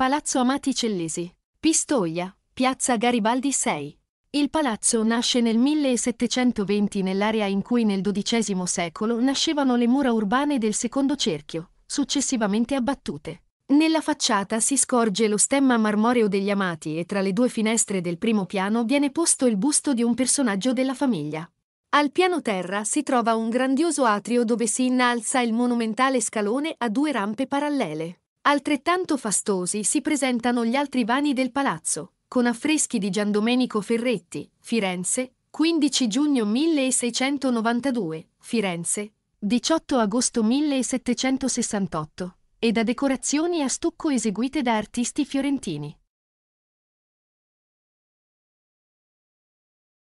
Palazzo Amati Cellesi, Pistoia, Piazza Garibaldi 6. Il palazzo nasce nel 1720 nell'area in cui nel XII secolo nascevano le mura urbane del secondo cerchio, successivamente abbattute. Nella facciata si scorge lo stemma marmoreo degli amati e tra le due finestre del primo piano viene posto il busto di un personaggio della famiglia. Al piano terra si trova un grandioso atrio dove si innalza il monumentale scalone a due rampe parallele. Altrettanto fastosi si presentano gli altri vani del palazzo, con affreschi di Giandomenico Ferretti, Firenze, 15 giugno 1692, Firenze, 18 agosto 1768, e da decorazioni a stucco eseguite da artisti fiorentini.